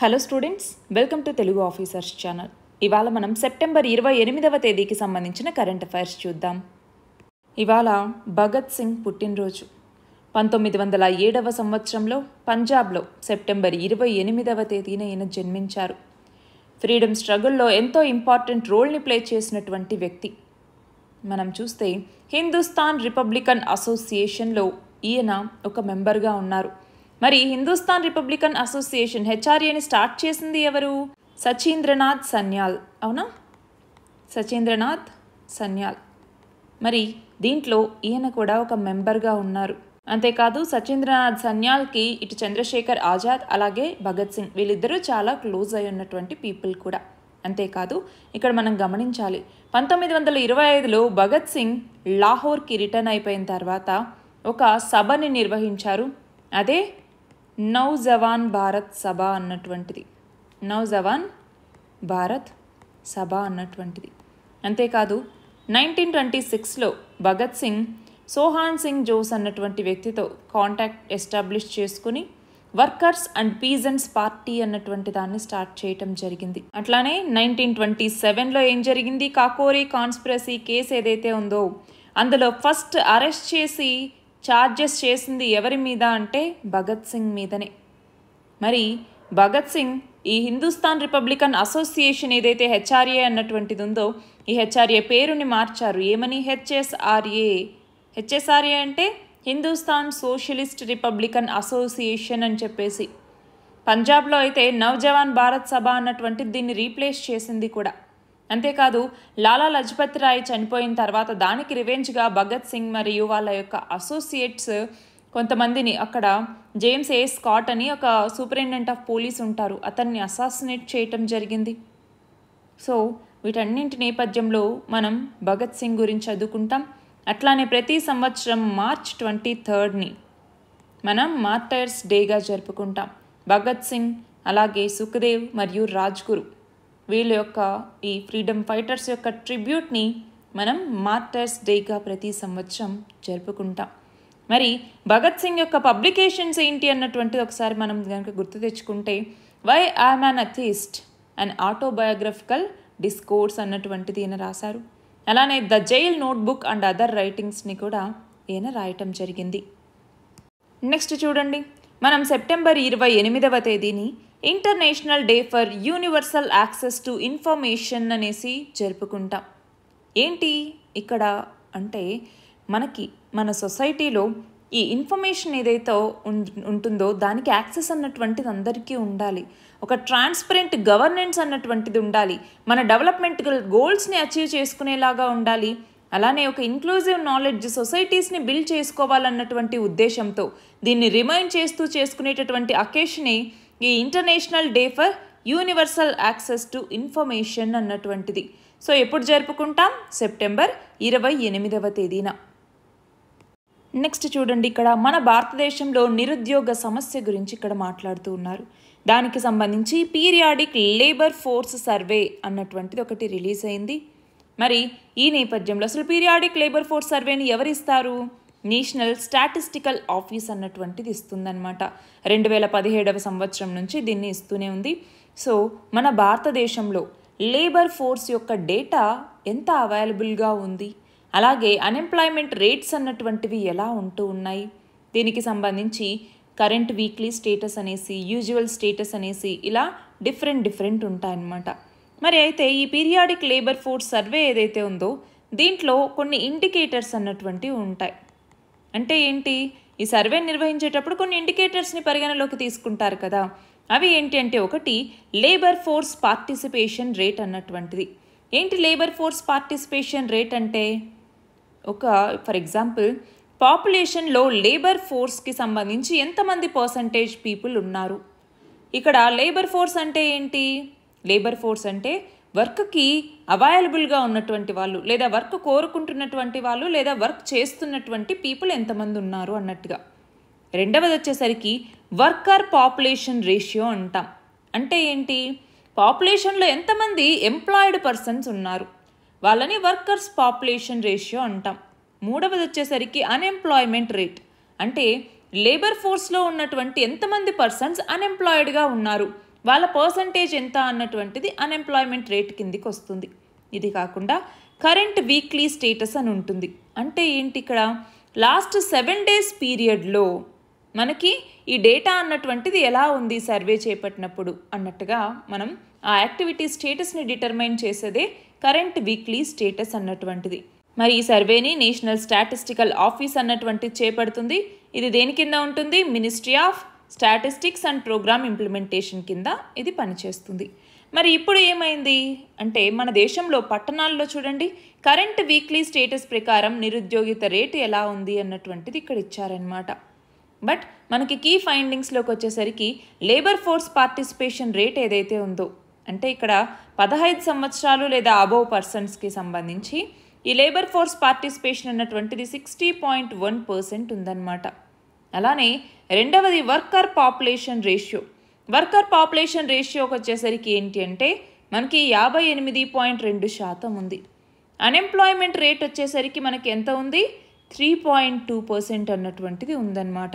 hello students welcome to Telugu officers channel ఇవాళ మనం September ఇరవై ఎనిమిదవ తేదీకి సంబంధించిన కరెంట్ అఫైర్స్ చూద్దాం ఇవాళ భగత్ సింగ్ పుట్టినరోజు పంతొమ్మిది వందల ఏడవ సంవత్సరంలో పంజాబ్లో సెప్టెంబర్ ఇరవై ఎనిమిదవ తేదీన ఈయన జన్మించారు ఫ్రీడమ్ స్ట్రగుల్లో ఎంతో ఇంపార్టెంట్ రోల్ని ప్లే చేసినటువంటి వ్యక్తి మనం చూస్తే హిందుస్థాన్ రిపబ్లికన్ అసోసియేషన్లో ఈయన ఒక మెంబర్గా ఉన్నారు మరి హిందుస్థాన్ రిపబ్లికన్ అసోసియేషన్ హెచ్ఆర్ఏని స్టార్ట్ చేసింది ఎవరు సచీంద్రనాథ్ సన్యాల్ అవునా సచీంద్రనాథ్ సన్యాల్ మరి దీంట్లో ఈయన కూడా ఒక మెంబర్గా ఉన్నారు అంతేకాదు సచీంద్రనాథ్ సన్యాల్కి ఇటు చంద్రశేఖర్ ఆజాద్ అలాగే భగత్ సింగ్ వీళ్ళిద్దరూ చాలా క్లోజ్ అయి ఉన్నటువంటి పీపుల్ కూడా అంతేకాదు ఇక్కడ మనం గమనించాలి పంతొమ్మిది వందల ఇరవై ఐదులో భగత్ సింగ్ లాహోర్కి రిటర్న్ అయిపోయిన తర్వాత ఒక సభని నిర్వహించారు అదే జవాన్ భారత్ సభ అన్నటువంటిది జవాన్ భారత్ సభ అన్నటువంటిది అంతేకాదు నైన్టీన్ ట్వంటీ సిక్స్లో భగత్ సింగ్ సోహాన్ సింగ్ జోస్ అన్నటువంటి వ్యక్తితో కాంటాక్ట్ ఎస్టాబ్లిష్ చేసుకుని వర్కర్స్ అండ్ పీజన్స్ పార్టీ అన్నటువంటి దాన్ని స్టార్ట్ చేయటం జరిగింది అట్లానే నైన్టీన్ ట్వంటీ సెవెన్లో ఏం జరిగింది కాకోరి కాన్స్పిరసీ కేసు ఏదైతే ఉందో అందులో ఫస్ట్ అరెస్ట్ చేసి ఛార్జెస్ చేసింది ఎవరి మీద అంటే భగత్ సింగ్ మీదనే మరి భగత్ సింగ్ ఈ హిందుస్థాన్ రిపబ్లికన్ అసోసియేషన్ ఏదైతే హెచ్ఆర్ఏ అన్నటువంటిది ఉందో ఈ హెచ్ఆర్ఏ పేరుని మార్చారు ఏమని హెచ్ఎస్ఆర్ఏ హెచ్ఎస్ఆర్ఏ అంటే హిందుస్థాన్ సోషలిస్ట్ రిపబ్లికన్ అసోసియేషన్ అని చెప్పేసి పంజాబ్లో అయితే నవజవాన్ భారత్ సభ అన్నటువంటిది దీన్ని రీప్లేస్ చేసింది కూడా అంతేకాదు లాలా లజపత్ రాయ్ చనిపోయిన తర్వాత దానికి రివెంజ్గా భగత్ సింగ్ మరియు వాళ్ళ యొక్క అసోసియేట్స్ కొంతమందిని అక్కడ జేమ్స్ ఏ స్కాట్ అని ఒక సూపరింటెండెంట్ ఆఫ్ పోలీస్ ఉంటారు అతన్ని అసాసినేట్ చేయటం జరిగింది సో వీటన్నింటి నేపథ్యంలో మనం భగత్ సింగ్ గురించి చదువుకుంటాం అట్లానే ప్రతి సంవత్సరం మార్చ్ ట్వంటీ థర్డ్ని మనం మార్టైర్స్ డేగా జరుపుకుంటాం భగత్ సింగ్ అలాగే సుఖదేవ్ మరియు రాజ్గురు వీళ్ళ యొక్క ఈ ఫ్రీడమ్ ఫైటర్స్ యొక్క ట్రిబ్యూట్ని మనం మార్టర్స్ డేగా ప్రతి సంవత్సరం జరుపుకుంటాం మరి భగత్ సింగ్ యొక్క పబ్లికేషన్స్ ఏంటి అన్నటువంటిది ఒకసారి మనం కనుక గుర్తు తెచ్చుకుంటే why I'm an atheist and autobiographical discourse అన్నటువంటిది ఈయన రాశారు అలానే the jail notebook and other రైటింగ్స్ని కూడా ఈయన రాయటం జరిగింది నెక్స్ట్ చూడండి మనం సెప్టెంబర్ ఇరవై ఎనిమిదవ తేదీని international day for universal access to information అనేసి జరుపుకుంటాం ఏంటి ఇక్కడ అంటే మనకి మన సొసైటీలో ఈ ఇన్ఫర్మేషన్ ఏదైతే ఉంటుందో దానికి యాక్సెస్ అన్నటువంటిది అందరికీ ఉండాలి ఒక ట్రాన్స్పరెంట్ గవర్నెన్స్ అన్నటువంటిది ఉండాలి మన డెవలప్మెంట్ గోల్స్ని అచీవ్ చేసుకునేలాగా ఉండాలి అలానే ఒక ఇన్క్లూజివ్ నాలెడ్జ్ సొసైటీస్ని బిల్డ్ చేసుకోవాలన్నటువంటి ఉద్దేశంతో దీన్ని రిమైండ్ చేస్తూ చేసుకునేటటువంటి అకేషనే ఈ international day for universal access to information అన్నటువంటిది సో ఎప్పుడు జరుపుకుంటాం సెప్టెంబర్ ఇరవై ఎనిమిదవ తేదీన నెక్స్ట్ చూడండి ఇక్కడ మన భారతదేశంలో నిరుద్యోగ సమస్య గురించి ఇక్కడ మాట్లాడుతూ ఉన్నారు దానికి సంబంధించి పీరియాడిక్ లేబర్ ఫోర్స్ సర్వే అన్నటువంటిది ఒకటి రిలీజ్ అయింది మరి ఈ నేపథ్యంలో అసలు పీరియాడిక్ లేబర్ ఫోర్స్ సర్వేని ఎవరిస్తారు నేషనల్ స్టాటిస్టికల్ ఆఫీస్ అన్నటువంటిది ఇస్తుందన్నమాట రెండు వేల పదిహేడవ సంవత్సరం నుంచి దీన్ని ఇస్తూనే ఉంది సో మన భారతదేశంలో లేబర్ ఫోర్స్ యొక్క డేటా ఎంత అవైలబుల్గా ఉంది అలాగే అన్ఎంప్లాయ్మెంట్ రేట్స్ అన్నటువంటివి ఎలా ఉంటూ ఉన్నాయి దీనికి సంబంధించి కరెంట్ వీక్లీ స్టేటస్ అనేసి యూజువల్ స్టేటస్ అనేసి ఇలా డిఫరెంట్ డిఫరెంట్ ఉంటాయన్నమాట మరి అయితే ఈ పీరియాడిక్ లేబర్ ఫోర్స్ సర్వే ఏదైతే ఉందో దీంట్లో కొన్ని ఇండికేటర్స్ అన్నటువంటివి ఉంటాయి అంటే ఏంటి ఈ సర్వే నిర్వహించేటప్పుడు కొన్ని ఇండికేటర్స్ని పరిగణలోకి తీసుకుంటారు కదా అవి ఏంటి అంటే ఒకటి లేబర్ ఫోర్స్ పార్టిసిపేషన్ రేట్ అన్నటువంటిది ఏంటి లేబర్ ఫోర్స్ పార్టిసిపేషన్ రేట్ అంటే ఒక ఫర్ ఎగ్జాంపుల్ పాపులేషన్లో లేబర్ ఫోర్స్కి సంబంధించి ఎంతమంది పర్సంటేజ్ పీపుల్ ఉన్నారు ఇక్కడ లేబర్ ఫోర్స్ అంటే ఏంటి లేబర్ ఫోర్స్ అంటే వర్క్కి అవైలబుల్గా ఉన్నటువంటి వాళ్ళు లేదా వర్క్ కోరుకుంటున్నటువంటి వాళ్ళు లేదా వర్క్ చేస్తున్నటువంటి పీపుల్ ఎంతమంది ఉన్నారు అన్నట్టుగా రెండవది వచ్చేసరికి వర్కర్ పాపులేషన్ రేషియో అంటాం అంటే ఏంటి పాపులేషన్లో ఎంతమంది ఎంప్లాయిడ్ పర్సన్స్ ఉన్నారు వాళ్ళని వర్కర్స్ పాపులేషన్ రేషియో అంటాం మూడవది వచ్చేసరికి అన్ఎంప్లాయ్మెంట్ రేట్ అంటే లేబర్ ఫోర్స్లో ఉన్నటువంటి ఎంతమంది పర్సన్స్ అన్ఎంప్లాయిడ్గా ఉన్నారు వాళ్ళ పర్సంటేజ్ ఎంత అన్నటువంటిది అన్ఎంప్లాయ్మెంట్ రేట్ కిందికి వస్తుంది ఇది కాకుండా కరెంట్ వీక్లీ స్టేటస్ అని ఉంటుంది అంటే ఏంటి ఇక్కడ లాస్ట్ సెవెన్ డేస్ పీరియడ్లో మనకి ఈ డేటా అన్నటువంటిది ఎలా ఉంది సర్వే చేపట్టినప్పుడు అన్నట్టుగా మనం ఆ యాక్టివిటీ స్టేటస్ని డిటర్మైన్ చేసేదే కరెంట్ వీక్లీ స్టేటస్ అన్నటువంటిది మరి ఈ సర్వేని నేషనల్ స్టాటిస్టికల్ ఆఫీస్ అన్నటువంటిది చేపడుతుంది ఇది దేని కింద ఉంటుంది ministry of statistics and programme implementation కింద ఇది పనిచేస్తుంది మరి ఇప్పుడు ఏమైంది అంటే మన దేశంలో పట్టణాల్లో చూడండి కరెంట్ వీక్లీ స్టేటస్ ప్రకారం నిరుద్యోగిత రేటు ఎలా ఉంది అన్నటువంటిది ఇక్కడ ఇచ్చారనమాట బట్ మనకి కీ ఫైండింగ్స్లోకి వచ్చేసరికి లేబర్ ఫోర్స్ పార్టిసిపేషన్ రేట్ ఏదైతే ఉందో అంటే ఇక్కడ పదహైదు సంవత్సరాలు లేదా అబోవ్ పర్సన్స్కి సంబంధించి ఈ లేబర్ ఫోర్స్ పార్టిసిపేషన్ అన్నటువంటిది సిక్స్టీ పాయింట్ వన్ పర్సెంట్ ఉందన్నమాట అలానే రెండవది worker population ratio worker population రేషియోకి వచ్చేసరికి ఏంటి అంటే మనకి యాభై ఎనిమిది పాయింట్ రెండు శాతం ఉంది అన్ఎంప్లాయ్మెంట్ రేట్ వచ్చేసరికి మనకి ఎంత ఉంది త్రీ పాయింట్ టూ పర్సెంట్ అన్నటువంటిది ఉందన్నమాట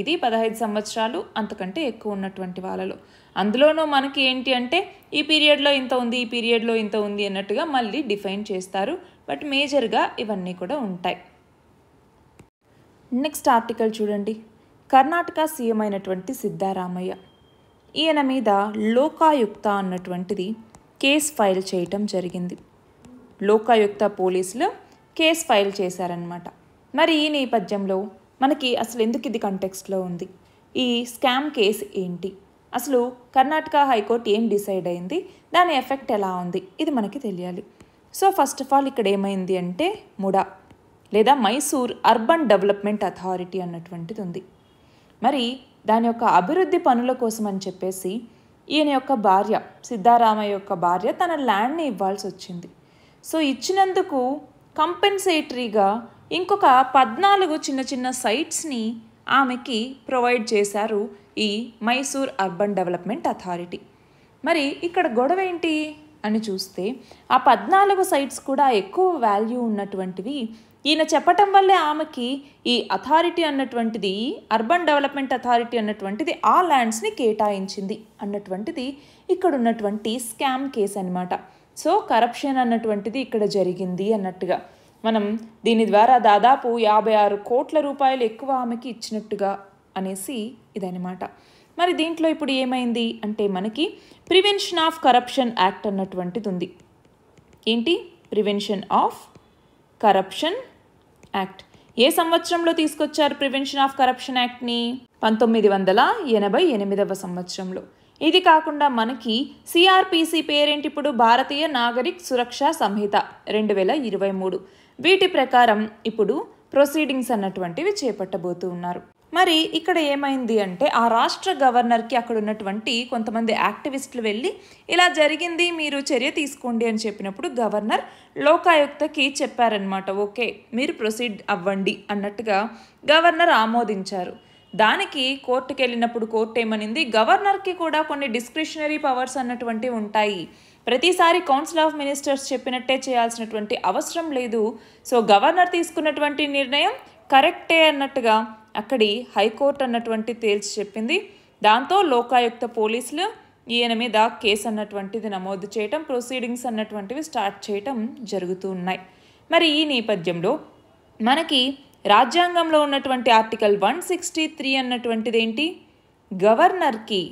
ఇది పదహైదు సంవత్సరాలు అంతకంటే ఎక్కువ ఉన్నటువంటి వాళ్ళలో అందులోనూ మనకి ఏంటి అంటే ఈ పీరియడ్లో ఇంత ఉంది ఈ పీరియడ్లో ఇంత ఉంది అన్నట్టుగా మళ్ళీ డిఫైన్ చేస్తారు బట్ మేజర్గా ఇవన్నీ కూడా ఉంటాయి నెక్స్ట్ ఆర్టికల్ చూడండి కర్ణాటక సీఎం అయినటువంటి సిద్ధారామయ్య ఈయన మీద లోకాయుక్త అన్నటువంటిది కేసు ఫైల్ చేయటం జరిగింది లోకాయుక్త పోలీసులు కేసు ఫైల్ చేశారనమాట మరి ఈ నేపథ్యంలో మనకి అసలు ఎందుకు ఇది కంటెక్స్ట్లో ఉంది ఈ స్కామ్ కేసు ఏంటి అసలు కర్ణాటక హైకోర్టు ఏం డిసైడ్ అయింది దాని ఎఫెక్ట్ ఎలా ఉంది ఇది మనకి తెలియాలి సో ఫస్ట్ ఆఫ్ ఆల్ ఇక్కడ ఏమైంది అంటే ముడా లేదా మైసూర్ అర్బన్ డెవలప్మెంట్ అథారిటీ అన్నటువంటిది ఉంది మరి దాని యొక్క అభివృద్ధి పనుల కోసం అని చెప్పేసి ఈయన యొక్క భార్య సిద్ధారామయ్య యొక్క భార్య తన ల్యాండ్ని ఇవ్వాల్సి వచ్చింది సో ఇచ్చినందుకు కంపెన్సేటరీగా ఇంకొక పద్నాలుగు చిన్న చిన్న సైట్స్ని ఆమెకి ప్రొవైడ్ చేశారు ఈ మైసూర్ అర్బన్ డెవలప్మెంట్ అథారిటీ మరి ఇక్కడ గొడవ ఏంటి అని చూస్తే ఆ పద్నాలుగు సైట్స్ కూడా ఎక్కువ వాల్యూ ఉన్నటువంటివి ఈయన చెప్పటం వల్లే ఆమెకి ఈ అథారిటీ అన్నటువంటిది అర్బన్ డెవలప్మెంట్ అథారిటీ అన్నటువంటిది ఆ ల్యాండ్స్ని కేటాయించింది అన్నటువంటిది ఇక్కడ ఉన్నటువంటి స్కామ్ కేసు అనమాట సో కరప్షన్ అన్నటువంటిది ఇక్కడ జరిగింది అన్నట్టుగా మనం దీని ద్వారా దాదాపు యాభై ఆరు కోట్ల రూపాయలు ఎక్కువ ఆమెకి ఇచ్చినట్టుగా అనేసి ఇదనమాట మరి దీంట్లో ఇప్పుడు ఏమైంది అంటే మనకి ప్రివెన్షన్ ఆఫ్ కరప్షన్ యాక్ట్ అన్నటువంటిది ఉంది ఏంటి ప్రివెన్షన్ ఆఫ్ కరప్షన్ యాక్ట్ ఏ సంవత్సరంలో తీసుకొచ్చారు ప్రివెన్షన్ ఆఫ్ కరప్షన్ యాక్ట్ని పంతొమ్మిది వందల ఎనభై ఎనిమిదవ సంవత్సరంలో ఇది కాకుండా మనకి సిఆర్పిసి పేరేంటి ఇప్పుడు భారతీయ నాగరిక్ సురక్షా సంహిత రెండు వేల ఇరవై మూడు వీటి ప్రకారం ఇప్పుడు ప్రొసీడింగ్స్ అన్నటువంటివి చేపట్టబోతూ ఉన్నారు మరి ఇక్కడ ఏమైంది అంటే ఆ రాష్ట్ర గవర్నర్కి అక్కడ ఉన్నటువంటి కొంతమంది యాక్టివిస్టులు వెళ్ళి ఇలా జరిగింది మీరు చర్య తీసుకోండి అని చెప్పినప్పుడు గవర్నర్ లోకాయుక్తకి చెప్పారనమాట ఓకే మీరు ప్రొసీడ్ అవ్వండి అన్నట్టుగా గవర్నర్ ఆమోదించారు దానికి కోర్టుకి వెళ్ళినప్పుడు కోర్టు ఏమనింది గవర్నర్కి కూడా కొన్ని డిస్క్రిషనరీ పవర్స్ అన్నటువంటివి ఉంటాయి ప్రతిసారి కౌన్సిల్ ఆఫ్ మినిస్టర్స్ చెప్పినట్టే చేయాల్సినటువంటి అవసరం లేదు సో గవర్నర్ తీసుకున్నటువంటి నిర్ణయం కరెక్టే అన్నట్టుగా అక్కడి హైకోర్టు అన్నటువంటి తేల్చి చెప్పింది దాంతో లోకాయుక్త పోలీసులు ఈయన మీద కేసు అన్నటువంటిది నమోదు చేయటం ప్రొసీడింగ్స్ అన్నటువంటివి స్టార్ట్ చేయటం జరుగుతూ ఉన్నాయి మరి ఈ నేపథ్యంలో మనకి రాజ్యాంగంలో ఉన్నటువంటి ఆర్టికల్ వన్ సిక్స్టీ త్రీ అన్నటువంటిది ఏంటి గవర్నర్కి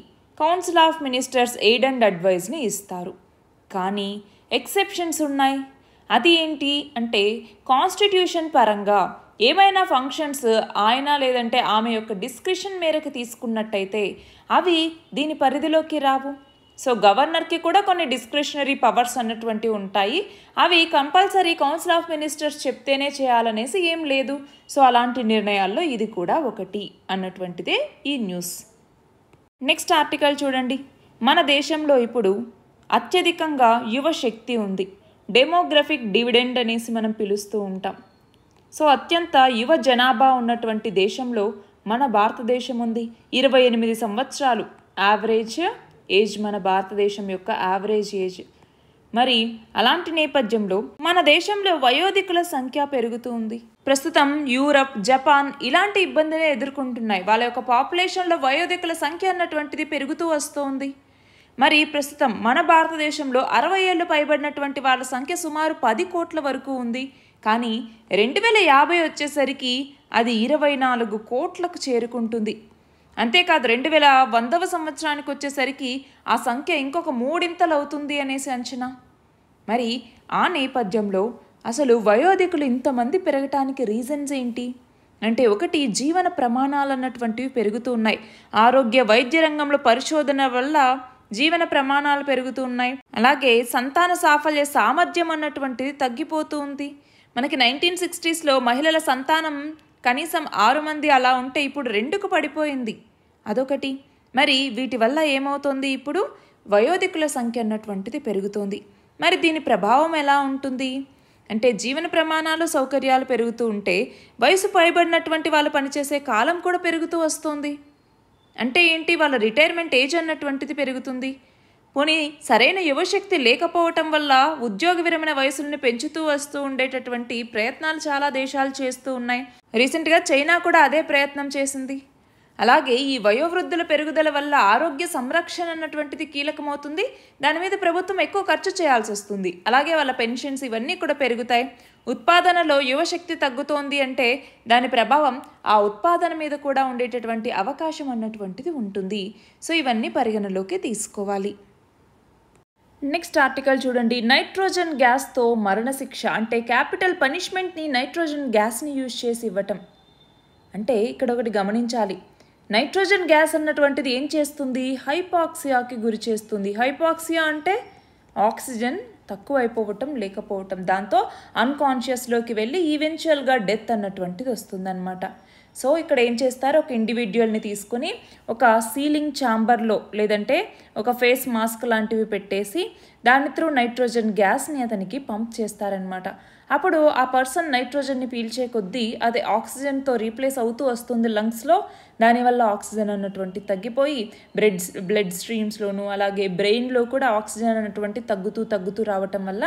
council of ministers aid and అడ్వైజ్ని ఇస్తారు కానీ ఎక్సెప్షన్స్ ఉన్నాయి అది ఏంటి అంటే కాన్స్టిట్యూషన్ పరంగా ఏమైనా ఫంక్షన్స్ ఆయన లేదంటే ఆమె యొక్క డిస్క్రిషన్ మేరకు తీసుకున్నట్టయితే అవి దీని పరిధిలోకి రావు సో గవర్నర్కి కూడా కొన్ని డిస్క్రిషనరీ పవర్స్ అన్నటువంటివి ఉంటాయి అవి కంపల్సరీ కౌన్సిల్ ఆఫ్ మినిస్టర్స్ చెప్తేనే చేయాలనేసి ఏం లేదు సో అలాంటి నిర్ణయాల్లో ఇది కూడా ఒకటి అన్నటువంటిదే ఈ న్యూస్ నెక్స్ట్ ఆర్టికల్ చూడండి మన దేశంలో ఇప్పుడు అత్యధికంగా యువ శక్తి ఉంది డెమోగ్రఫిక్ డివిడెండ్ అనేసి మనం పిలుస్తూ ఉంటాం సో అత్యంత యువ జనాభా ఉన్నటువంటి దేశంలో మన భారతదేశం ఉంది ఇరవై ఎనిమిది సంవత్సరాలు యావరేజ్ ఏజ్ మన భారతదేశం యొక్క యావరేజ్ ఏజ్ మరి అలాంటి నేపథ్యంలో మన దేశంలో వయోధికుల సంఖ్య పెరుగుతూ ఉంది ప్రస్తుతం యూరప్ జపాన్ ఇలాంటి ఇబ్బందులే ఎదుర్కొంటున్నాయి వాళ్ళ యొక్క పాపులేషన్లో వయోధికుల సంఖ్య అన్నటువంటిది పెరుగుతూ వస్తోంది మరి ప్రస్తుతం మన భారతదేశంలో అరవై ఏళ్ళు పైబడినటువంటి వాళ్ళ సంఖ్య సుమారు పది కోట్ల వరకు ఉంది కానీ రెండు వేల యాభై వచ్చేసరికి అది ఇరవై నాలుగు కోట్లకు చేరుకుంటుంది అంతేకాదు రెండు వేల వందవ సంవత్సరానికి వచ్చేసరికి ఆ సంఖ్య ఇంకొక మూడింతలు అవుతుంది అనేసి అంచనా మరి ఆ నేపథ్యంలో అసలు వయోధికులు ఇంతమంది పెరగటానికి రీజన్స్ ఏంటి అంటే ఒకటి జీవన ప్రమాణాలు అన్నటువంటివి పెరుగుతూ ఉన్నాయి ఆరోగ్య వైద్య రంగంలో పరిశోధన వల్ల జీవన ప్రమాణాలు పెరుగుతూ ఉన్నాయి అలాగే సంతాన సాఫల్య సామర్థ్యం అన్నటువంటిది తగ్గిపోతూ ఉంది మనకి నైన్టీన్ సిక్స్టీస్లో మహిళల సంతానం కనీసం ఆరు మంది అలా ఉంటే ఇప్పుడు రెండుకు పడిపోయింది అదొకటి మరి వీటి వల్ల ఏమవుతుంది ఇప్పుడు వయోధికుల సంఖ్య అన్నటువంటిది పెరుగుతోంది మరి దీని ప్రభావం ఎలా ఉంటుంది అంటే జీవన ప్రమాణాలు సౌకర్యాలు పెరుగుతూ ఉంటే వయసు పైబడినటువంటి వాళ్ళు పనిచేసే కాలం కూడా పెరుగుతూ వస్తుంది అంటే ఏంటి వాళ్ళ రిటైర్మెంట్ ఏజ్ అన్నటువంటిది పెరుగుతుంది పోనీ సరైన యువశక్తి లేకపోవటం వల్ల ఉద్యోగ విరమణ వయసులను పెంచుతూ వస్తూ ఉండేటటువంటి ప్రయత్నాలు చాలా దేశాలు చేస్తూ ఉన్నాయి రీసెంట్గా చైనా కూడా అదే ప్రయత్నం చేసింది అలాగే ఈ వయోవృద్ధుల పెరుగుదల వల్ల ఆరోగ్య సంరక్షణ అన్నటువంటిది కీలకమవుతుంది దాని మీద ప్రభుత్వం ఎక్కువ ఖర్చు చేయాల్సి వస్తుంది అలాగే వాళ్ళ పెన్షన్స్ ఇవన్నీ కూడా పెరుగుతాయి ఉత్పాదనలో యువశక్తి తగ్గుతోంది అంటే దాని ప్రభావం ఆ ఉత్పాదన మీద కూడా ఉండేటటువంటి అవకాశం అన్నటువంటిది ఉంటుంది సో ఇవన్నీ పరిగణలోకి తీసుకోవాలి నెక్స్ట్ ఆర్టికల్ చూడండి నైట్రోజన్ గ్యాస్తో మరణశిక్ష అంటే క్యాపిటల్ పనిష్మెంట్ని నైట్రోజన్ గ్యాస్ని యూజ్ చేసి ఇవ్వటం అంటే ఇక్కడ ఒకటి గమనించాలి నైట్రోజన్ గ్యాస్ అన్నటువంటిది ఏం చేస్తుంది హైపాక్సియాకి గురి చేస్తుంది హైపాక్సియా అంటే ఆక్సిజన్ తక్కువ అయిపోవటం లేకపోవటం దాంతో అన్కాన్షియస్లోకి వెళ్ళి ఈవెన్చువల్గా డెత్ అన్నటువంటిది వస్తుందన్నమాట సో ఇక్కడ ఏం చేస్తారు ఒక ఇండివిజువల్ని తీసుకుని ఒక సీలింగ్ ఛాంబర్లో లేదంటే ఒక ఫేస్ మాస్క్ లాంటివి పెట్టేసి దాని త్రూ నైట్రోజన్ గ్యాస్ని అతనికి పంప్ చేస్తారనమాట అప్పుడు ఆ పర్సన్ నైట్రోజన్ని పీల్చే కొద్దీ అది ఆక్సిజన్తో రీప్లేస్ అవుతూ వస్తుంది లంగ్స్లో దానివల్ల ఆక్సిజన్ అన్నటువంటి తగ్గిపోయి బ్రెడ్ బ్లడ్ స్ట్రీమ్స్లోను అలాగే బ్రెయిన్లో కూడా ఆక్సిజన్ అన్నటువంటి తగ్గుతూ తగ్గుతూ రావటం వల్ల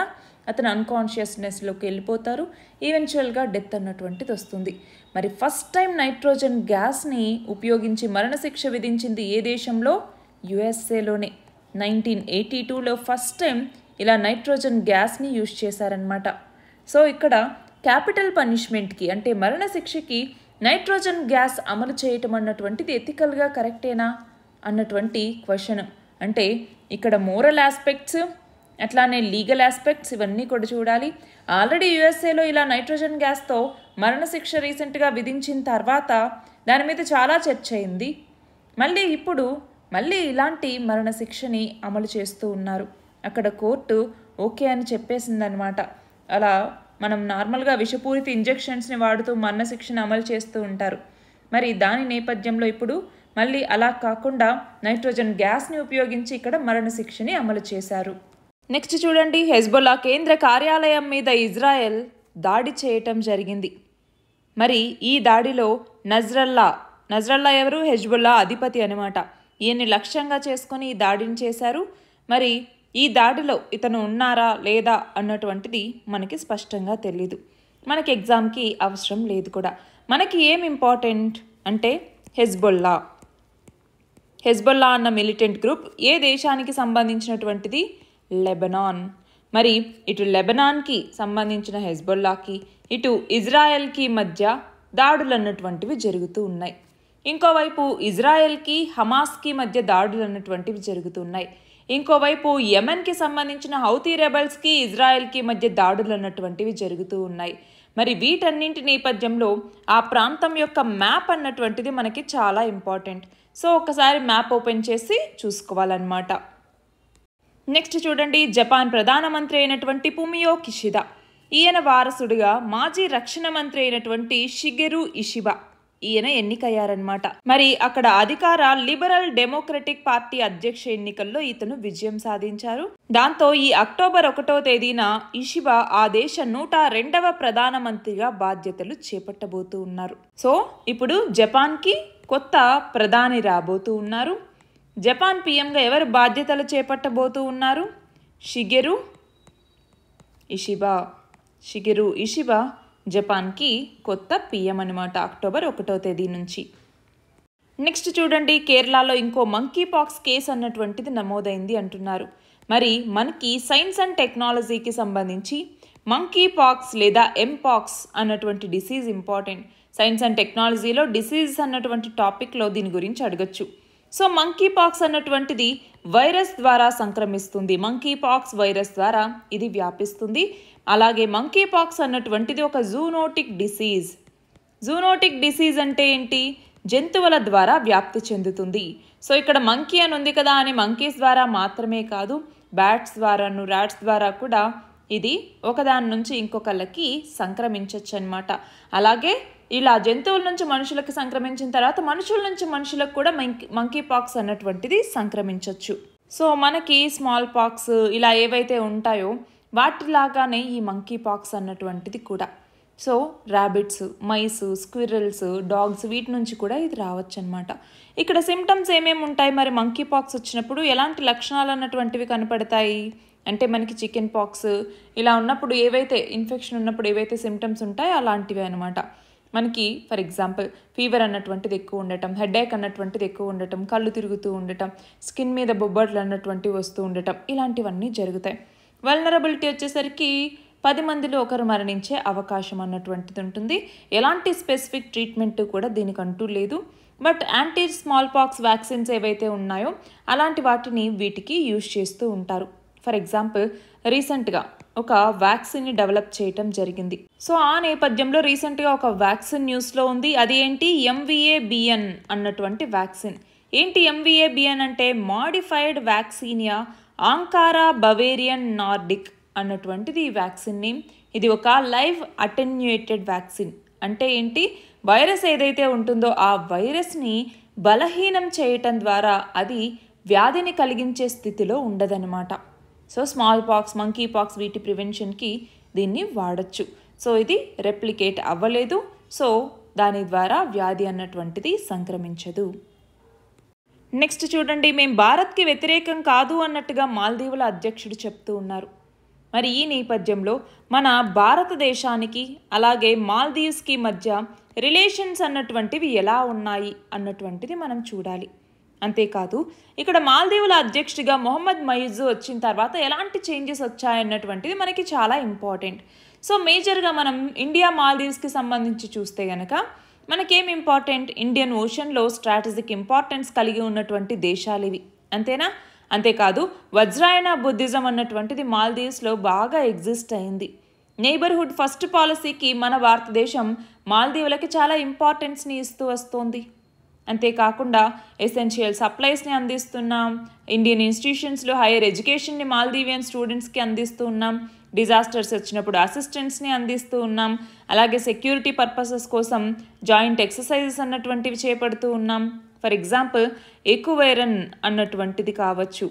అతను అన్కాన్షియస్నెస్లోకి వెళ్ళిపోతారు ఈవెన్చువల్గా డెత్ అన్నటువంటిది వస్తుంది మరి ఫస్ట్ టైం నైట్రోజన్ గ్యాస్ని ఉపయోగించి మరణశిక్ష విధించింది ఏ దేశంలో యుఎస్ఏలోనే నైన్టీన్ ఎయిటీ టూలో ఫస్ట్ టైం ఇలా నైట్రోజన్ గ్యాస్ని యూజ్ చేశారనమాట సో ఇక్కడ క్యాపిటల్ పనిష్మెంట్కి అంటే మరణశిక్షకి నైట్రోజన్ గ్యాస్ అమలు చేయటం అన్నటువంటిది ఎథికల్గా కరెక్టేనా అన్నటువంటి క్వశ్చన్ అంటే ఇక్కడ మోరల్ ఆస్పెక్ట్స్ అట్లానే లీగల్ ఆస్పెక్ట్స్ ఇవన్నీ కూడా చూడాలి ఆల్రెడీ యుఎస్ఏలో ఇలా నైట్రోజన్ గ్యాస్తో మరణశిక్ష రీసెంట్గా విధించిన తర్వాత దాని మీద చాలా చర్చ అయింది మళ్ళీ ఇప్పుడు మళ్ళీ ఇలాంటి మరణశిక్షని అమలు చేస్తూ ఉన్నారు అక్కడ కోర్టు ఓకే అని చెప్పేసిందనమాట అలా మనం నార్మల్గా విషపూరిత ఇంజెక్షన్స్ని వాడుతూ మరణశిక్షను అమలు చేస్తూ ఉంటారు మరి దాని నేపథ్యంలో ఇప్పుడు మళ్ళీ అలా కాకుండా నైట్రోజన్ గ్యాస్ని ఉపయోగించి ఇక్కడ మరణశిక్షని అమలు చేశారు నెక్స్ట్ చూడండి హెజ్బొల్లా కేంద్ర కార్యాలయం మీద ఇజ్రాయెల్ దాడి చేయటం జరిగింది మరి ఈ దాడిలో నజ్రల్లా నజ్రల్లా ఎవరు హెజ్బుల్లా అధిపతి అనమాట ఈయన్ని లక్ష్యంగా చేసుకొని ఈ దాడిని చేశారు మరి ఈ దాడిలో ఇతను ఉన్నారా లేదా అన్నటువంటిది మనకి స్పష్టంగా తెలీదు మనకి ఎగ్జామ్కి అవసరం లేదు కూడా మనకి ఏం ఇంపార్టెంట్ అంటే హెజ్బొల్లా హెజ్బొల్లా అన్న మిలిటెంట్ గ్రూప్ ఏ దేశానికి సంబంధించినటువంటిది లెబనాన్ మరి ఇటు లెబనాన్కి సంబంధించిన హెజ్బొల్లాకి ఇటు ఇజ్రాయెల్కి మధ్య దాడులు అన్నటువంటివి జరుగుతూ ఉన్నాయి ఇంకోవైపు ఇజ్రాయెల్కి హమాస్కి మధ్య దాడులు అన్నటువంటివి జరుగుతున్నాయి ఇంకోవైపు యమన్కి సంబంధించిన హౌతీ రెబల్స్కి ఇజ్రాయెల్కి మధ్య దాడులు అన్నటువంటివి జరుగుతూ ఉన్నాయి మరి వీటన్నింటి నేపథ్యంలో ఆ ప్రాంతం యొక్క మ్యాప్ అన్నటువంటిది మనకి చాలా ఇంపార్టెంట్ సో ఒకసారి మ్యాప్ ఓపెన్ చేసి చూసుకోవాలన్నమాట నెక్స్ట్ చూడండి జపాన్ ప్రధానమంత్రి అయినటువంటి పుమియో కిషిదా ఈయన వారసుడిగా మాజీ రక్షణ మంత్రి అయినటువంటి షిగెరు ఇషిబ ఈయన ఎన్నికయ్యారనమాట మరి అక్కడ అధికార లిబరల్ డెమోక్రటిక్ పార్టీ అధ్యక్ష ఎన్నికల్లో ఇతను విజయం సాధించారు దాంతో ఈ అక్టోబర్ ఒకటో తేదీన ఇషిబ ఆ దేశ నూట రెండవ ప్రధానమంత్రిగా బాధ్యతలు చేపట్టబోతూ ఉన్నారు సో ఇప్పుడు జపాన్కి కొత్త ప్రధాని రాబోతూ ఉన్నారు జపాన్ పీఎంగా ఎవరు బాధ్యతలు చేపట్టబోతూ ఉన్నారు షిగెరు ఇషిబా షిగెరు ఇషిబా జపాన్కి కొత్త పిఎం అనమాట అక్టోబర్ ఒకటో తేదీ నుంచి నెక్స్ట్ చూడండి కేరళలో ఇంకో మంకీ పాక్స్ కేసు అన్నటువంటిది నమోదైంది అంటున్నారు మరి మనకి సైన్స్ అండ్ టెక్నాలజీకి సంబంధించి మంకీ పాక్స్ లేదా ఎంపాక్స్ అన్నటువంటి డిసీజ్ ఇంపార్టెంట్ సైన్స్ అండ్ టెక్నాలజీలో డిసీజ్ అన్నటువంటి టాపిక్లో దీని గురించి అడగచ్చు సో మంకీ పాక్స్ అన్నటువంటిది వైరస్ ద్వారా సంక్రమిస్తుంది మంకీ పాక్స్ వైరస్ ద్వారా ఇది వ్యాపిస్తుంది అలాగే మంకీ పాక్స్ అన్నటువంటిది ఒక జూనోటిక్ డిసీజ్ జూనోటిక్ డిసీజ్ అంటే ఏంటి జంతువుల ద్వారా వ్యాప్తి చెందుతుంది సో ఇక్కడ మంకీ అని ఉంది కదా అని మంకీస్ ద్వారా మాత్రమే కాదు బ్యాట్స్ ద్వారాను ర్యాట్స్ ద్వారా కూడా ఇది ఒకదాని నుంచి ఇంకొకళ్ళకి సంక్రమించవచ్చు అనమాట అలాగే ఇలా జంతువుల నుంచి మనుషులకు సంక్రమించిన తర్వాత మనుషుల నుంచి మనుషులకు కూడా మంకీ మంకీ పాక్స్ అన్నటువంటిది సంక్రమించవచ్చు సో మనకి స్మాల్ పాక్స్ ఇలా ఏవైతే ఉంటాయో వాటిలాగానే ఈ మంకీ పాక్స్ అన్నటువంటిది కూడా so rabbits mice squirrels dogs వీటి నుంచి కూడా ఇది రావచ్చు అనమాట ఇక్కడ సిమ్టమ్స్ ఏమేమి ఉంటాయి మరి మంకీ పాక్స్ వచ్చినప్పుడు ఎలాంటి లక్షణాలు అన్నటువంటివి కనపడతాయి అంటే మనకి చికెన్ పాక్స్ ఇలా ఉన్నప్పుడు ఏవైతే ఇన్ఫెక్షన్ ఉన్నప్పుడు ఏవైతే సిమ్టమ్స్ ఉంటాయో అలాంటివి అనమాట మనకి ఫర్ ఎగ్జాంపుల్ ఫీవర్ అన్నటువంటిది ఎక్కువ ఉండటం హెడేక్ అన్నటువంటిది ఎక్కువ ఉండటం కళ్ళు తిరుగుతూ ఉండటం స్కిన్ మీద బొబ్బట్లు అన్నటువంటివి వస్తూ ఉండటం ఇలాంటివన్నీ జరుగుతాయి వల్నరబిలిటీ వచ్చేసరికి పది మందిలో ఒకరు మరణించే అవకాశం అన్నటువంటిది ఉంటుంది ఎలాంటి స్పెసిఫిక్ ట్రీట్మెంట్ కూడా దీనికంటూ లేదు but anti smallpox vaccines ఏవైతే ఉన్నాయో అలాంటి వాటిని వీటికి యూజ్ చేస్తూ ఉంటారు ఫర్ ఎగ్జాంపుల్ రీసెంట్గా ఒక వ్యాక్సిన్ని డెవలప్ చేయటం జరిగింది సో ఆ నేపథ్యంలో రీసెంట్గా ఒక వ్యాక్సిన్ న్యూస్లో ఉంది అది ఏంటి ఎంవీఏబిఎన్ అన్నటువంటి వ్యాక్సిన్ ఏంటి ఎంవిఏబిఎన్ అంటే modified vaccinia Ankara Bavarian Nordic అన్నటువంటిది ఈ వ్యాక్సిన్ నేమ్ ఇది ఒక లైవ్ అటెన్యుయేటెడ్ వ్యాక్సిన్ అంటే ఏంటి వైరస్ ఏదైతే ఉంటుందో ఆ వైరస్ని బలహీనం చేయటం ద్వారా అది వ్యాధిని కలిగించే స్థితిలో ఉండదనమాట so smallpox monkeypox వీటి ప్రివెన్షన్కి దీన్ని వాడచ్చు సో ఇది రెప్లికేట్ అవ్వలేదు సో దాని ద్వారా వ్యాధి అన్నటువంటిది సంక్రమించదు నెక్స్ట్ చూడండి మేము భారత్కి వ్యతిరేకం కాదు అన్నట్టుగా మాల్దీవుల అధ్యక్షుడు చెప్తూ ఉన్నారు మరి ఈ నేపథ్యంలో మన భారతదేశానికి అలాగే మాల్దీవ్స్కి మధ్య రిలేషన్స్ అన్నటువంటివి ఎలా ఉన్నాయి అన్నటువంటిది మనం చూడాలి అంతేకాదు ఇక్కడ మాల్దీవుల అధ్యక్షుడిగా మొహమ్మద్ మయూజు వచ్చిన తర్వాత ఎలాంటి చేంజెస్ వచ్చాయన్నటువంటిది మనకి చాలా ఇంపార్టెంట్ సో మేజర్గా మనం ఇండియా మాల్దీవ్స్కి సంబంధించి చూస్తే గనక మనకేం ఇంపార్టెంట్ ఇండియన్ ఓషన్లో స్ట్రాటజిక్ ఇంపార్టెన్స్ కలిగి ఉన్నటువంటి దేశాలు ఇవి అంతేనా అంతేకాదు వజ్రాయన బుద్ధిజం అన్నటువంటిది మాల్దీవ్స్లో బాగా ఎగ్జిస్ట్ అయింది నేబర్హుడ్ ఫస్ట్ పాలసీకి మన భారతదేశం మాల్దీవులకి చాలా ఇంపార్టెన్స్ని ఇస్తూ వస్తోంది అంతేకాకుండా ఎసెన్షియల్ సప్లైస్ని అందిస్తున్నాం ఇండియన్ ఇన్స్టిట్యూషన్స్లో హైయర్ ఎడ్యుకేషన్ని మాల్దీవియన్ స్టూడెంట్స్కి అందిస్తూ ఉన్నాం డిజాస్టర్స్ వచ్చినప్పుడు అసిస్టెంట్స్ని అందిస్తూ ఉన్నాం అలాగే సెక్యూరిటీ పర్పసెస్ కోసం జాయింట్ ఎక్సర్సైజెస్ అన్నటువంటివి చేపడుతూ ఉన్నాం ఫర్ ఎగ్జాంపుల్ ఎక్కువైరన్ అన్నటువంటిది కావచ్చు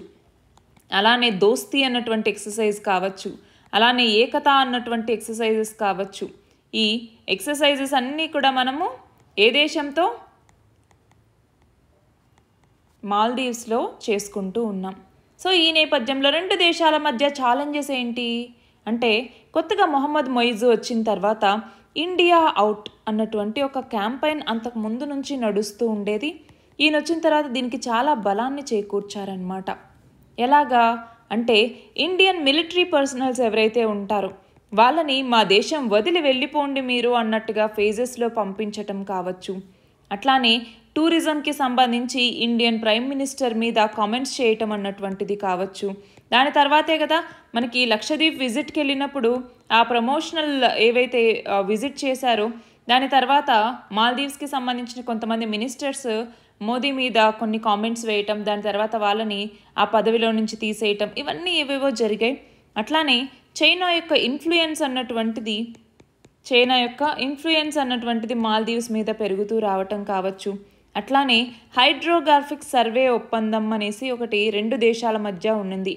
అలానే దోస్తీ అన్నటువంటి ఎక్సర్సైజ్ కావచ్చు అలానే ఏకత అన్నటువంటి ఎక్సర్సైజెస్ కావచ్చు ఈ ఎక్సర్సైజెస్ అన్నీ కూడా మనము ఏ దేశంతో మాల్దీవ్స్లో చేసుకుంటూ ఉన్నాం సో ఈ నేపథ్యంలో రెండు దేశాల మధ్య ఛాలెంజెస్ ఏంటి అంటే కొత్తగా మొహమ్మద్ మొయిజు వచ్చిన తర్వాత ఇండియా అవుట్ అన్నటువంటి ఒక క్యాంపెయిన్ అంతకు ముందు నుంచి నడుస్తూ ఉండేది ఈయన వచ్చిన తర్వాత దీనికి చాలా బలాన్ని చేకూర్చారనమాట ఎలాగా అంటే ఇండియన్ మిలిటరీ పర్సనల్స్ ఎవరైతే ఉంటారో వాళ్ళని మా దేశం వదిలి వెళ్ళిపోండి మీరు అన్నట్టుగా ఫేజెస్లో పంపించటం కావచ్చు అట్లానే టూరిజంకి సంబంధించి ఇండియన్ ప్రైమ్ మినిస్టర్ మీద కామెంట్స్ చేయటం అన్నటువంటిది కావచ్చు దాని తర్వాతే కదా మనకి లక్షద్వీప్ విజిట్కి వెళ్ళినప్పుడు ఆ ప్రమోషనల్ ఏవైతే విజిట్ చేశారో దాని తర్వాత మాల్దీవ్స్కి సంబంధించిన కొంతమంది మినిస్టర్స్ మోదీ మీద కొన్ని కామెంట్స్ వేయటం దాని తర్వాత వాళ్ళని ఆ పదవిలో నుంచి తీసేయటం ఇవన్నీ ఏవేవో జరిగాయి అట్లానే చైనా యొక్క ఇన్ఫ్లుయెన్స్ అన్నటువంటిది చైనా యొక్క ఇన్ఫ్లుయెన్స్ అన్నటువంటిది మాల్దీవ్స్ మీద పెరుగుతూ రావటం కావచ్చు అట్లానే హైడ్రోగ్రాఫిక్ సర్వే ఒప్పందం అనేసి ఒకటి రెండు దేశాల మధ్య ఉన్నింది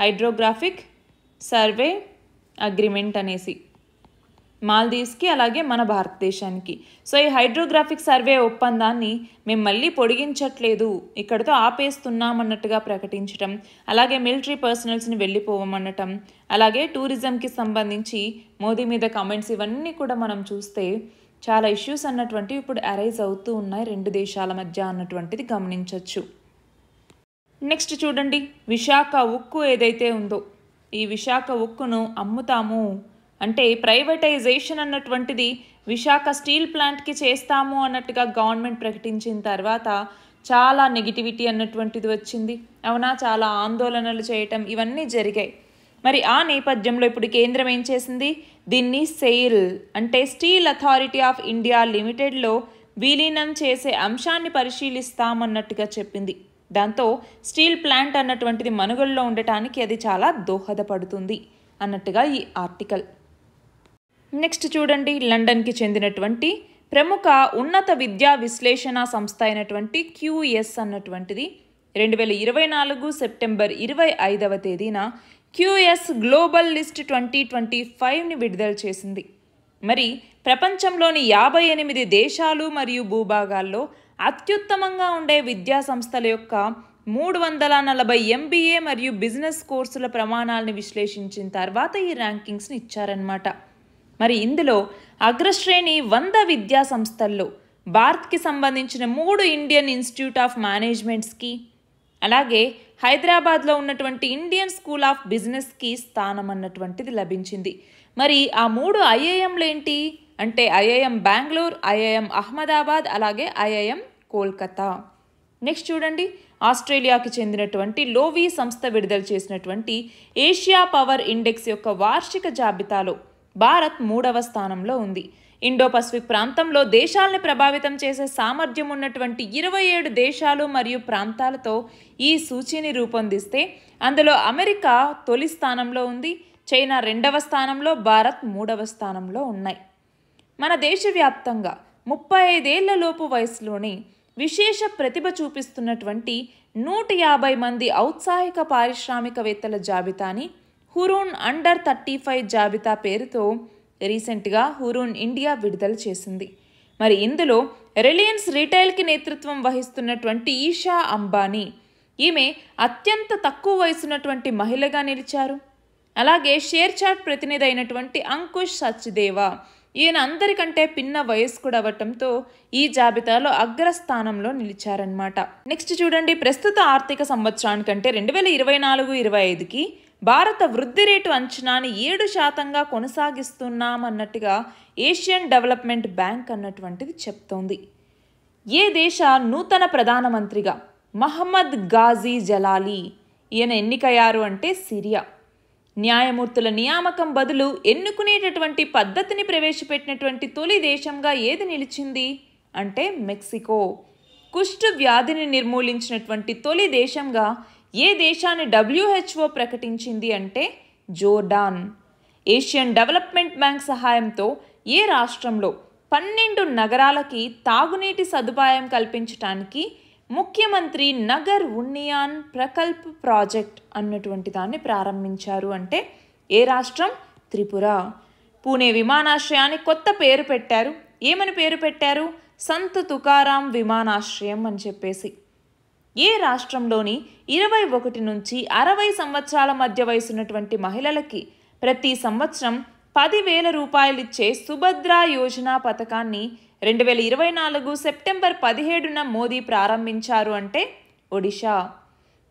హైడ్రోగ్రాఫిక్ సర్వే అగ్రిమెంట్ అనేసి మాల్దీవ్స్కి అలాగే మన భారతదేశానికి సో ఈ హైడ్రోగ్రాఫిక్ సర్వే ఒప్పందాన్ని మేము మళ్ళీ పొడిగించట్లేదు ఇక్కడతో ఆపేస్తున్నామన్నట్టుగా ప్రకటించటం అలాగే మిలిటరీ పర్సనల్స్ని వెళ్ళిపోవమనటం అలాగే టూరిజంకి సంబంధించి మోదీ మీద కామెంట్స్ ఇవన్నీ కూడా మనం చూస్తే చాలా ఇష్యూస్ అన్నటువంటివి ఇప్పుడు అరైజ్ అవుతూ ఉన్నాయి రెండు దేశాల మధ్య అన్నటువంటిది గమనించవచ్చు నెక్స్ట్ చూడండి విశాఖ ఉక్కు ఏదైతే ఉందో ఈ విశాఖ ఉక్కును అమ్ముతాము అంటే ప్రైవేటైజేషన్ అన్నటువంటిది విశాఖ స్టీల్ ప్లాంట్కి చేస్తాము అన్నట్టుగా గవర్నమెంట్ ప్రకటించిన తర్వాత చాలా నెగిటివిటీ అన్నటువంటిది వచ్చింది అవునా చాలా ఆందోళనలు చేయటం ఇవన్నీ జరిగాయి మరి ఆ నేపథ్యంలో ఇప్పుడు కేంద్రం ఏం చేసింది దీన్ని సెయిల్ అంటే స్టీల్ అథారిటీ ఆఫ్ ఇండియా లిమిటెడ్లో విలీనం చేసే అంశాన్ని పరిశీలిస్తామన్నట్టుగా చెప్పింది దాంతో స్టీల్ ప్లాంట్ అన్నటువంటిది మనుగడలో ఉండటానికి అది చాలా దోహదపడుతుంది అన్నట్టుగా ఈ ఆర్టికల్ నెక్స్ట్ చూడండి లండన్కి చెందినటువంటి ప్రముఖ ఉన్నత విద్యా విశ్లేషణ సంస్థ అయినటువంటి క్యూఎస్ అన్నటువంటిది రెండు వేల ఇరవై నాలుగు సెప్టెంబర్ ఇరవై ఐదవ తేదీన QS global list twenty twenty ఫైవ్ని విడుదల చేసింది మరి ప్రపంచంలోని యాభై ఎనిమిది దేశాలు మరియు భూభాగాల్లో అత్యుత్తమంగా ఉండే విద్యా సంస్థల యొక్క మూడు వందల నలభై ఎంబీఏ మరియు బిజినెస్ కోర్సుల ప్రమాణాలను విశ్లేషించిన తర్వాత ఈ ర్యాంకింగ్స్ని ఇచ్చారనమాట మరి ఇందులో అగ్రశ్రేణి వంద విద్యా సంస్థల్లో భారత్కి సంబంధించిన మూడు ఇండియన్ ఇన్స్టిట్యూట్ ఆఫ్ మేనేజ్మెంట్స్కి అలాగే హైదరాబాద్లో ఉన్నటువంటి ఇండియన్ స్కూల్ ఆఫ్ బిజినెస్కి స్థానం అన్నటువంటిది లభించింది మరి ఆ మూడు ఏంటి అంటే ఐఐఎం బెంగళూరు ఐఐఎం అహ్మదాబాద్ అలాగే ఐఐఎం కోల్కతా నెక్స్ట్ చూడండి ఆస్ట్రేలియాకి చెందినటువంటి లోవీ సంస్థ విడుదల చేసినటువంటి ఏషియా పవర్ ఇండెక్స్ యొక్క వార్షిక జాబితాలో భారత్ మూడవ స్థానంలో ఉంది ఇండో పసిఫిక్ ప్రాంతంలో దేశాలను ప్రభావితం చేసే సామర్థ్యం ఉన్నటువంటి ఇరవై ఏడు దేశాలు మరియు ప్రాంతాలతో ఈ సూచీని రూపొందిస్తే అందులో అమెరికా తొలి స్థానంలో ఉంది చైనా రెండవ స్థానంలో భారత్ మూడవ స్థానంలో ఉన్నాయి మన దేశవ్యాప్తంగా ముప్పై ఐదేళ్లలోపు వయసులోనే విశేష ప్రతిభ చూపిస్తున్నటువంటి నూట యాభై మంది ఔత్సాహిక పారిశ్రామికవేత్తల జాబితాని హురూన్ అండర్ థర్టీ ఫైవ్ జాబితా పేరుతో రీసెంట్గా హురూన్ ఇండియా విడుదల చేసింది మరి ఇందులో రిలయన్స్ రీటైల్కి నేతృత్వం వహిస్తున్నటువంటి ఈషా అంబానీ ఈమె అత్యంత తక్కువ వయసున్నటువంటి మహిళగా నిలిచారు అలాగే షేర్ చాట్ ప్రతినిధి అయినటువంటి అంకుష్ సచ్దేవా ఈయన అందరికంటే పిన్న వయస్కుడు అవ్వటంతో ఈ జాబితాలో అగ్రస్థానంలో నిలిచారనమాట నెక్స్ట్ చూడండి ప్రస్తుత ఆర్థిక సంవత్సరానికంటే రెండు వేల ఇరవై నాలుగు ఇరవై ఐదుకి భారత వృద్ధి రేటు అంచనాని ఏడు శాతంగా కొనసాగిస్తున్నామన్నట్టుగా ఏషియన్ డెవలప్మెంట్ బ్యాంక్ అన్నటువంటిది చెప్తోంది ఏ దేశ నూతన ప్రధానమంత్రిగా మహమ్మద్ గాజీ జలాలి ఈయన ఎన్నికయ్యారు అంటే సిరియా న్యాయమూర్తుల నియామకం బదులు ఎన్నుకునేటటువంటి పద్ధతిని ప్రవేశపెట్టినటువంటి తొలి దేశంగా ఏది నిలిచింది అంటే మెక్సికో కుష్టు వ్యాధిని నిర్మూలించినటువంటి తొలి దేశంగా ఏ దేశాన్ని డబ్ల్యూహెచ్ఓ ప్రకటించింది అంటే జోర్డాన్ ఏషియన్ డెవలప్మెంట్ బ్యాంక్ సహాయంతో ఏ రాష్ట్రంలో పన్నెండు నగరాలకి తాగునీటి సదుపాయం కల్పించటానికి ముఖ్యమంత్రి నగర్ ఉన్నియాన్ ప్రకల్ప్ ప్రాజెక్ట్ అన్నటువంటి దాన్ని ప్రారంభించారు అంటే ఏ రాష్ట్రం త్రిపుర పూణే విమానాశ్రయానికి కొత్త పేరు పెట్టారు ఏమని పేరు పెట్టారు సంత్ తుకారాం విమానాశ్రయం అని చెప్పేసి ఏ రాష్ట్రంలోని ఇరవై ఒకటి నుంచి అరవై సంవత్సరాల మధ్య వయసున్నటువంటి మహిళలకి ప్రతి సంవత్సరం పదివేల రూపాయలిచ్చే సుభద్ర యోజన పథకాన్ని రెండు వేల ఇరవై నాలుగు సెప్టెంబర్ పదిహేడున మోదీ ప్రారంభించారు అంటే ఒడిషా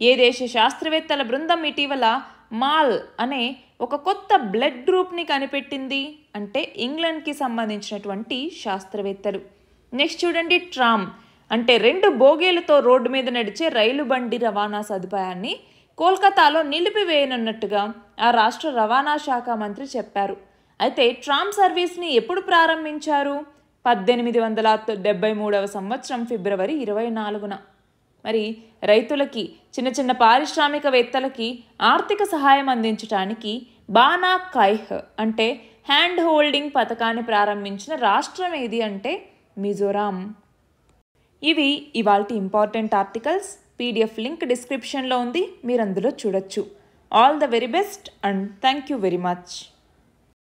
ఏ దేశ శాస్త్రవేత్తల బృందం ఇటీవల మాల్ అనే ఒక కొత్త బ్లడ్ గ్రూప్ని కనిపెట్టింది అంటే ఇంగ్లాండ్కి సంబంధించినటువంటి శాస్త్రవేత్తలు నెక్స్ట్ చూడండి ట్రామ్ అంటే రెండు బోగీలతో రోడ్డు మీద నడిచే రైలు బండి రవాణా సదుపాయాన్ని కోల్కతాలో నిలిపివేయనున్నట్టుగా ఆ రాష్ట్ర రవాణా శాఖ మంత్రి చెప్పారు అయితే ట్రామ్ సర్వీస్ని ఎప్పుడు ప్రారంభించారు పద్దెనిమిది వందల డెబ్బై మూడవ సంవత్సరం ఫిబ్రవరి ఇరవై నాలుగున మరి రైతులకి చిన్న చిన్న పారిశ్రామికవేత్తలకి ఆర్థిక సహాయం అందించడానికి బానా కైహ్ అంటే హ్యాండ్ హోల్డింగ్ పథకాన్ని ప్రారంభించిన రాష్ట్రం ఏది అంటే మిజోరాం ఇవి ఇవాళ ఇంపార్టెంట్ ఆర్టికల్స్ పీడిఎఫ్ లింక్ డిస్క్రిప్షన్లో ఉంది మీరు అందులో చూడొచ్చు all the very best and thank you very much